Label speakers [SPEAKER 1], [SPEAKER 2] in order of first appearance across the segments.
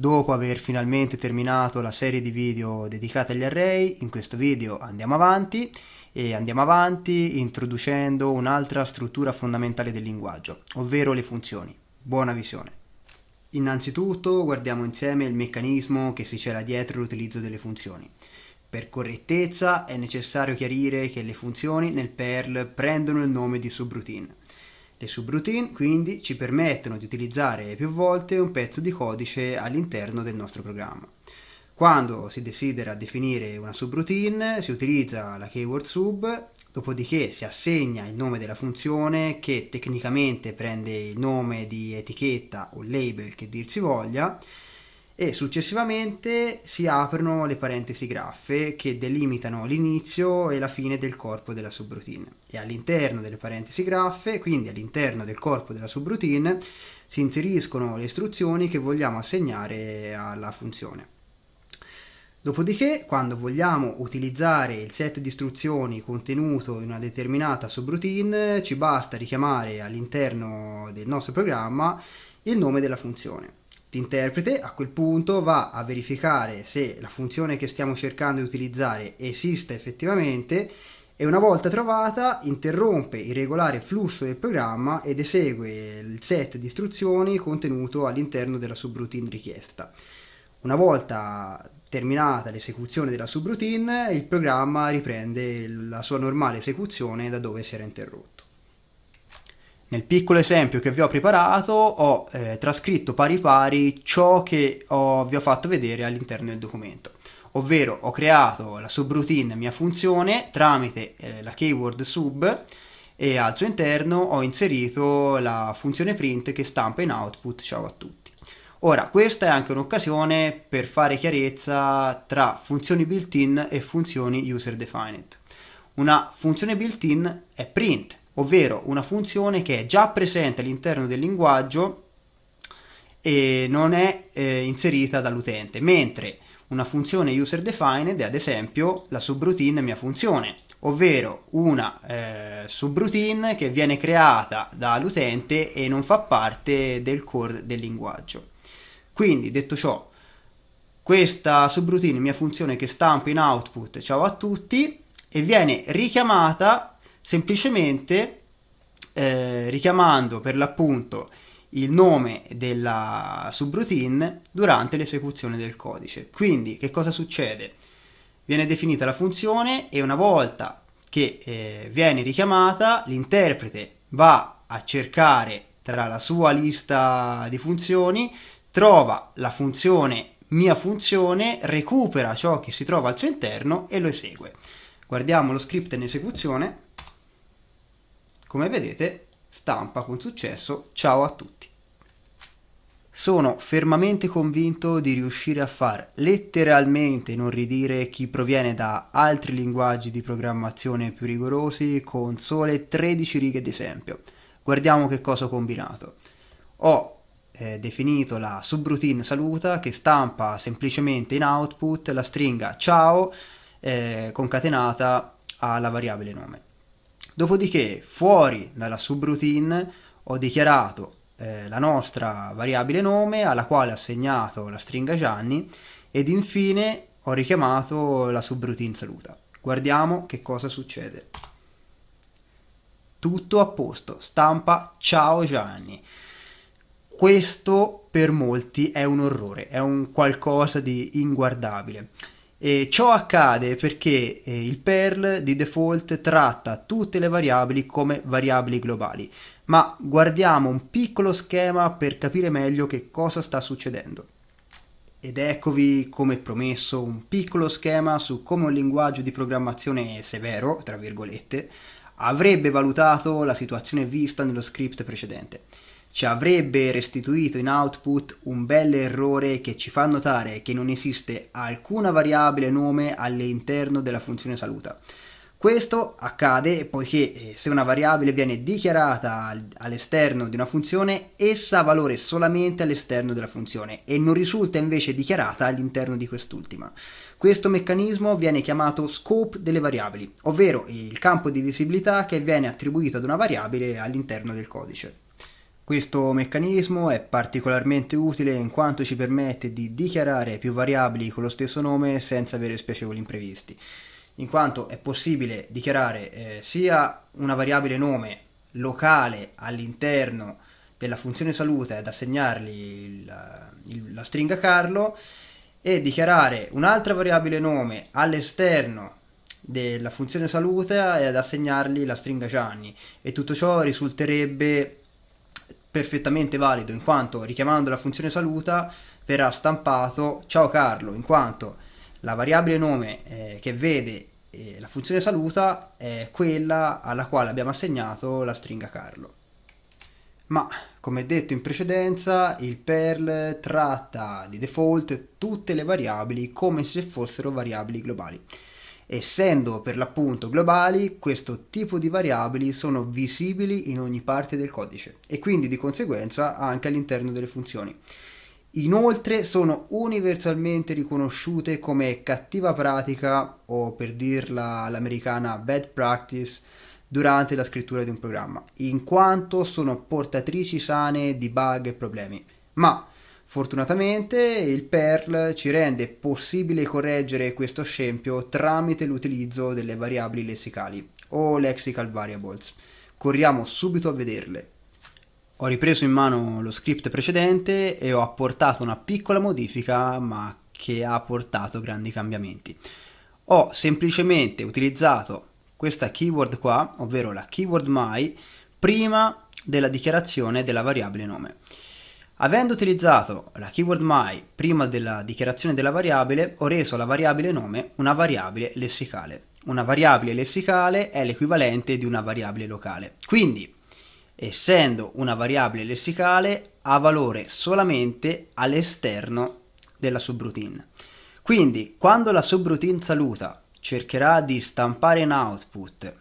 [SPEAKER 1] Dopo aver finalmente terminato la serie di video dedicata agli array, in questo video andiamo avanti e andiamo avanti introducendo un'altra struttura fondamentale del linguaggio, ovvero le funzioni. Buona visione! Innanzitutto guardiamo insieme il meccanismo che si cela dietro l'utilizzo delle funzioni. Per correttezza è necessario chiarire che le funzioni nel Perl prendono il nome di subroutine. Le subroutine quindi ci permettono di utilizzare più volte un pezzo di codice all'interno del nostro programma. Quando si desidera definire una subroutine si utilizza la keyword sub, dopodiché si assegna il nome della funzione che tecnicamente prende il nome di etichetta o label che dir si voglia e successivamente si aprono le parentesi graffe che delimitano l'inizio e la fine del corpo della subroutine e all'interno delle parentesi graffe, quindi all'interno del corpo della subroutine, si inseriscono le istruzioni che vogliamo assegnare alla funzione. Dopodiché, quando vogliamo utilizzare il set di istruzioni contenuto in una determinata subroutine, ci basta richiamare all'interno del nostro programma il nome della funzione. L'interprete a quel punto va a verificare se la funzione che stiamo cercando di utilizzare esiste effettivamente e una volta trovata interrompe il regolare flusso del programma ed esegue il set di istruzioni contenuto all'interno della subroutine richiesta. Una volta terminata l'esecuzione della subroutine, il programma riprende la sua normale esecuzione da dove si era interrotto. Nel piccolo esempio che vi ho preparato ho eh, trascritto pari pari ciò che ho, vi ho fatto vedere all'interno del documento, ovvero ho creato la subroutine mia funzione tramite eh, la keyword sub e al suo interno ho inserito la funzione print che stampa in output ciao a tutti. Ora, questa è anche un'occasione per fare chiarezza tra funzioni built-in e funzioni user-defined. Una funzione built-in è print, ovvero una funzione che è già presente all'interno del linguaggio e non è eh, inserita dall'utente, mentre una funzione user defined è ad esempio la subroutine mia funzione, ovvero una eh, subroutine che viene creata dall'utente e non fa parte del core del linguaggio. Quindi detto ciò, questa subroutine mia funzione che stampo in output ciao a tutti e viene richiamata semplicemente eh, richiamando per l'appunto il nome della subroutine durante l'esecuzione del codice. Quindi che cosa succede? Viene definita la funzione e una volta che eh, viene richiamata l'interprete va a cercare tra la sua lista di funzioni, trova la funzione mia funzione, recupera ciò che si trova al suo interno e lo esegue. Guardiamo lo script in esecuzione. Come vedete stampa con successo ciao a tutti. Sono fermamente convinto di riuscire a far letteralmente inorridire chi proviene da altri linguaggi di programmazione più rigorosi con sole 13 righe d'esempio. Guardiamo che cosa ho combinato. Ho eh, definito la subroutine saluta che stampa semplicemente in output la stringa ciao eh, concatenata alla variabile nome. Dopodiché, fuori dalla subroutine, ho dichiarato eh, la nostra variabile nome alla quale ho assegnato la stringa Gianni ed infine ho richiamato la subroutine saluta. Guardiamo che cosa succede. Tutto a posto, stampa ciao Gianni. Questo per molti è un orrore, è un qualcosa di inguardabile. E ciò accade perché eh, il Perl di default tratta tutte le variabili come variabili globali, ma guardiamo un piccolo schema per capire meglio che cosa sta succedendo. Ed eccovi, come promesso, un piccolo schema su come un linguaggio di programmazione severo, tra virgolette, avrebbe valutato la situazione vista nello script precedente ci avrebbe restituito in output un bel errore che ci fa notare che non esiste alcuna variabile nome all'interno della funzione saluta. Questo accade poiché eh, se una variabile viene dichiarata all'esterno di una funzione, essa ha valore solamente all'esterno della funzione e non risulta invece dichiarata all'interno di quest'ultima. Questo meccanismo viene chiamato scope delle variabili, ovvero il campo di visibilità che viene attribuito ad una variabile all'interno del codice. Questo meccanismo è particolarmente utile in quanto ci permette di dichiarare più variabili con lo stesso nome senza avere spiacevoli imprevisti, in quanto è possibile dichiarare eh, sia una variabile nome locale all'interno della funzione salute ad assegnargli la, la stringa Carlo e dichiarare un'altra variabile nome all'esterno della funzione salute e ad assegnargli la stringa Gianni e tutto ciò risulterebbe perfettamente valido in quanto richiamando la funzione saluta verrà stampato ciao Carlo in quanto la variabile nome eh, che vede eh, la funzione saluta è quella alla quale abbiamo assegnato la stringa Carlo ma come detto in precedenza il Perl tratta di default tutte le variabili come se fossero variabili globali Essendo per l'appunto globali, questo tipo di variabili sono visibili in ogni parte del codice e quindi di conseguenza anche all'interno delle funzioni. Inoltre sono universalmente riconosciute come cattiva pratica o per dirla l'americana bad practice durante la scrittura di un programma, in quanto sono portatrici sane di bug e problemi. Ma Fortunatamente il Perl ci rende possibile correggere questo scempio tramite l'utilizzo delle variabili lessicali o lexical variables. Corriamo subito a vederle. Ho ripreso in mano lo script precedente e ho apportato una piccola modifica ma che ha portato grandi cambiamenti. Ho semplicemente utilizzato questa keyword qua, ovvero la keyword my, prima della dichiarazione della variabile nome. Avendo utilizzato la keyword my prima della dichiarazione della variabile, ho reso la variabile nome una variabile lessicale. Una variabile lessicale è l'equivalente di una variabile locale. Quindi, essendo una variabile lessicale, ha valore solamente all'esterno della subroutine. Quindi, quando la subroutine saluta cercherà di stampare in output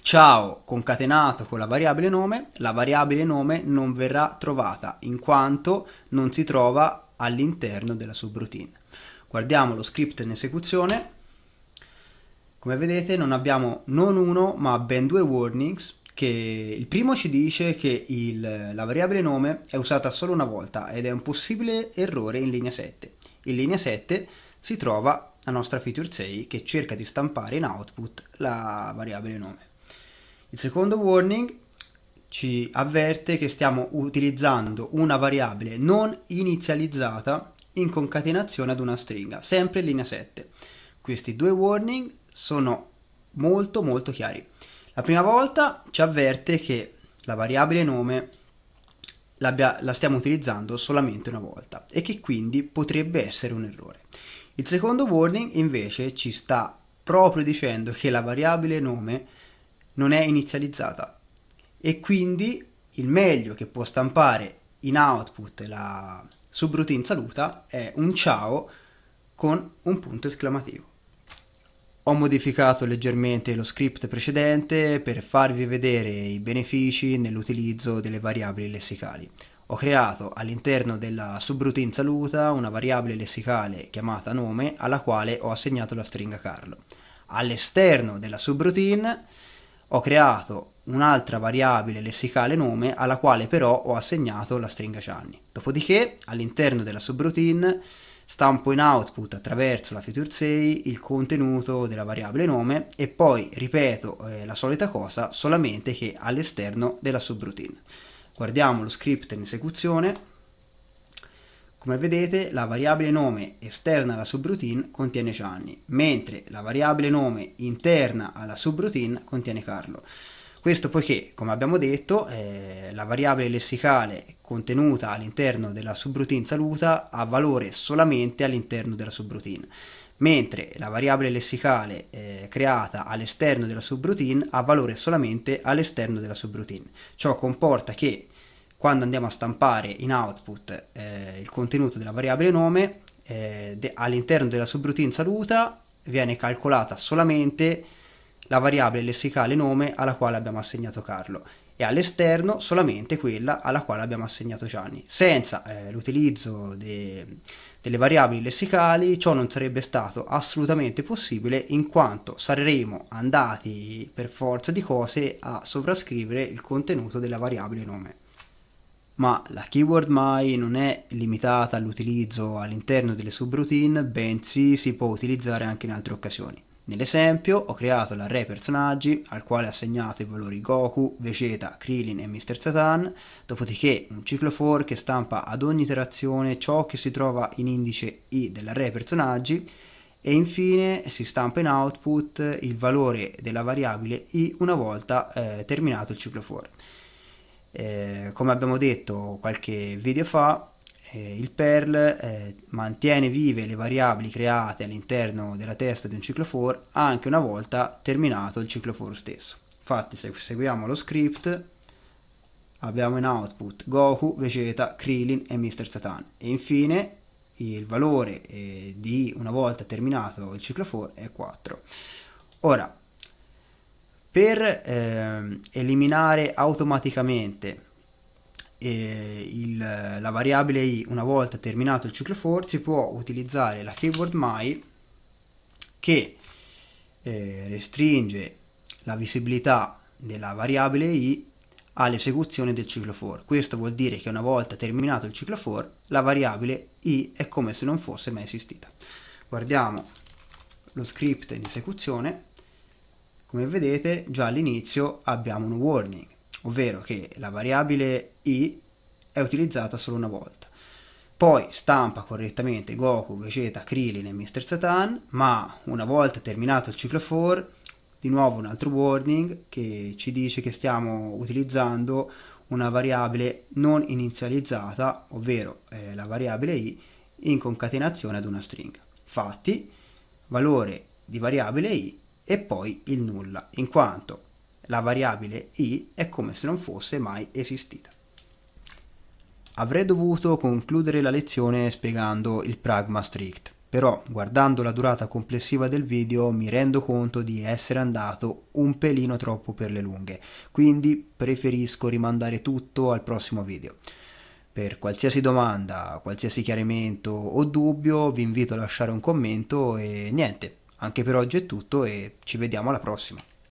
[SPEAKER 1] ciao concatenato con la variabile nome, la variabile nome non verrà trovata in quanto non si trova all'interno della subroutine. Guardiamo lo script in esecuzione. Come vedete non abbiamo non uno ma ben due warnings che il primo ci dice che il, la variabile nome è usata solo una volta ed è un possibile errore in linea 7. In linea 7 si trova la nostra feature 6 che cerca di stampare in output la variabile nome. Il secondo warning ci avverte che stiamo utilizzando una variabile non inizializzata in concatenazione ad una stringa, sempre in linea 7. Questi due warning sono molto molto chiari. La prima volta ci avverte che la variabile nome la stiamo utilizzando solamente una volta e che quindi potrebbe essere un errore. Il secondo warning invece ci sta proprio dicendo che la variabile nome non è inizializzata e quindi il meglio che può stampare in output la subroutine saluta è un ciao con un punto esclamativo. Ho modificato leggermente lo script precedente per farvi vedere i benefici nell'utilizzo delle variabili lessicali. Ho creato all'interno della subroutine saluta una variabile lessicale chiamata nome alla quale ho assegnato la stringa Carlo. All'esterno della subroutine ho creato un'altra variabile lessicale nome alla quale però ho assegnato la stringa Gianni. Dopodiché all'interno della subroutine stampo in output attraverso la feature 6 il contenuto della variabile nome e poi ripeto eh, la solita cosa solamente che all'esterno della subroutine. Guardiamo lo script in esecuzione. Come vedete la variabile nome esterna alla subroutine contiene Gianni, mentre la variabile nome interna alla subroutine contiene Carlo. Questo poiché, come abbiamo detto, eh, la variabile lessicale contenuta all'interno della subroutine saluta ha valore solamente all'interno della subroutine, mentre la variabile lessicale eh, creata all'esterno della subroutine ha valore solamente all'esterno della subroutine. Ciò comporta che quando andiamo a stampare in output eh, il contenuto della variabile nome, eh, de all'interno della subroutine saluta viene calcolata solamente la variabile lessicale nome alla quale abbiamo assegnato Carlo e all'esterno solamente quella alla quale abbiamo assegnato Gianni. Senza eh, l'utilizzo de delle variabili lessicali ciò non sarebbe stato assolutamente possibile in quanto saremmo andati per forza di cose a sovrascrivere il contenuto della variabile nome ma la keyword mai non è limitata all'utilizzo all'interno delle subroutine, bensì si può utilizzare anche in altre occasioni. Nell'esempio ho creato l'array personaggi al quale ho assegnato i valori Goku, Vegeta, Krillin e Mr. Satan, dopodiché un ciclo for che stampa ad ogni iterazione ciò che si trova in indice i dell'array personaggi e infine si stampa in output il valore della variabile i una volta eh, terminato il ciclo for. Eh, come abbiamo detto qualche video fa, eh, il Perl eh, mantiene vive le variabili create all'interno della testa di un ciclo for anche una volta terminato il ciclo for stesso. Infatti se seguiamo lo script abbiamo in output Goku, Vegeta, Krillin e Mr. Satan e infine il valore eh, di una volta terminato il ciclo for è 4. Ora, per eh, eliminare automaticamente eh, il, la variabile i una volta terminato il ciclo for si può utilizzare la keyword my che eh, restringe la visibilità della variabile i all'esecuzione del ciclo for. Questo vuol dire che una volta terminato il ciclo for, la variabile i è come se non fosse mai esistita. Guardiamo lo script in esecuzione come vedete già all'inizio abbiamo un warning, ovvero che la variabile i è utilizzata solo una volta. Poi stampa correttamente Goku, Vegeta, Krillin e Mr. Satan, ma una volta terminato il ciclo for, di nuovo un altro warning che ci dice che stiamo utilizzando una variabile non inizializzata, ovvero eh, la variabile i, in concatenazione ad una stringa. Infatti, valore di variabile i e poi il nulla, in quanto la variabile i è come se non fosse mai esistita. Avrei dovuto concludere la lezione spiegando il pragma strict, però guardando la durata complessiva del video mi rendo conto di essere andato un pelino troppo per le lunghe, quindi preferisco rimandare tutto al prossimo video. Per qualsiasi domanda, qualsiasi chiarimento o dubbio vi invito a lasciare un commento e niente, anche per oggi è tutto e ci vediamo alla prossima.